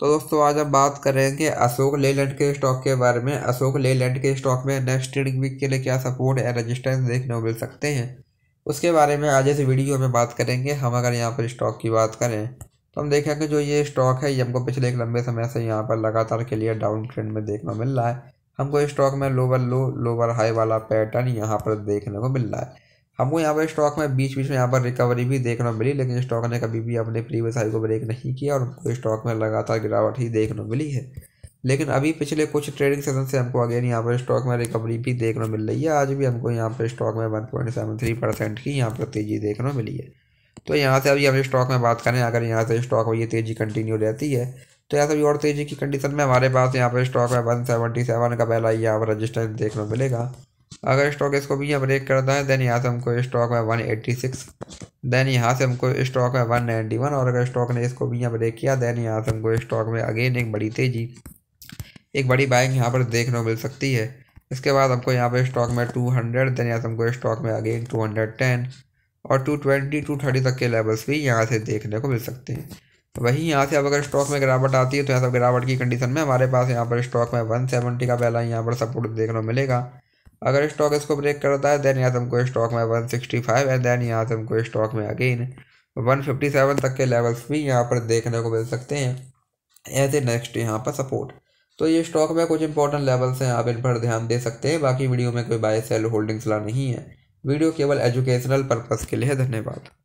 तो दोस्तों आज हम बात करेंगे अशोक लेलैंड के स्टॉक के बारे में अशोक लेलैंड के स्टॉक में नेक्स्ट ट्रेडिंग वीक के लिए क्या सपोर्ट या रेजिस्टेंस देखने को मिल सकते हैं उसके बारे में आज इस वीडियो में बात करेंगे हम अगर यहाँ पर स्टॉक की बात करें तो हम देखेंगे जो ये स्टॉक है ये हमको पिछले एक लंबे समय से यहाँ पर लगातार के लिए डाउन ट्रेंड में देखने को मिल रहा है हमको स्टॉक में लोअर लो लोअर हाई वाला पैटर्न यहाँ पर देखने को मिल रहा है हमको यहाँ पर स्टॉक में बीच बीच में यहाँ पर रिकवरी भी देखने मिली लेकिन स्टॉक ने कभी भी अपने प्रीवियस हाई को ब्रेक नहीं किया और हमको स्टॉक में लगातार गिरावट ही देखने को मिली है लेकिन अभी पिछले कुछ ट्रेडिंग सेशन से हमको अगेन यहाँ पर स्टॉक में रिकवरी भी देखने मिल रही है आज भी हमको यहाँ पर स्टॉक में one point seven three percent की यहाँ पर तेज़ी देखने मिली है तो यहाँ से अभी हम स्टॉक में बात करें अगर यहाँ से स्टॉक में ये तेज़ी कंटिन्यू रहती है तो यहाँ से और तेज़ी की कंडीशन में हमारे पास यहाँ पर स्टॉक में वन सेवेंटी सेवन का पहला यहाँ पर रजिस्टेंस देखने मिलेगा अगर स्टॉक इसको भी यहाँ ब्रेक करता है देन यहाँ से हमको स्टॉक में वन एट्टी सिक्स देन यहाँ से हमको स्टॉक में वन नाइन्टी वन और अगर स्टॉक ने इसको भी यहाँ ब्रेक किया देन यहाँ से हमको स्टॉक में अगेन एक बड़ी तेज़ी एक बड़ी बाइंग यहाँ पर देखने को मिल सकती है इसके बाद हमको यहाँ पर स्टॉक में टू हंड्रेड देन यहाँ से हमको स्टॉक में अगेन टू हंड्रेड टेन और टू ट्वेंटी टू थर्टी तक के लेवल्स भी यहाँ से देखने को मिल सकते हैं वहीं यहाँ से अब अगर स्टॉक में गिरावट आती है तो यहाँ सब गिरावट की कंडीशन में हमारे पास यहाँ पर स्टॉक में वन सेवेंटी का पहला यहाँ पर सपोर्ट देखने को मिलेगा अगर स्टॉक इसको ब्रेक करता है देन यहाँ तुमको स्टॉक में one sixty five and then यहाँ तुमको स्टॉक में अगेन वन फिफ्टी सेवन तक के लेवल्स भी यहाँ पर देखने को मिल सकते हैं एज ए नेक्स्ट यहाँ पर सपोर्ट तो ये स्टॉक में कुछ इंपॉर्टेंट लेवल्स हैं आप इन पर ध्यान दे सकते हैं बाकी वीडियो में कोई बाय सेल होल्डिंग्स ला नहीं है वीडियो केवल एजुकेशनल पर्पज़ के लिए धन्यवाद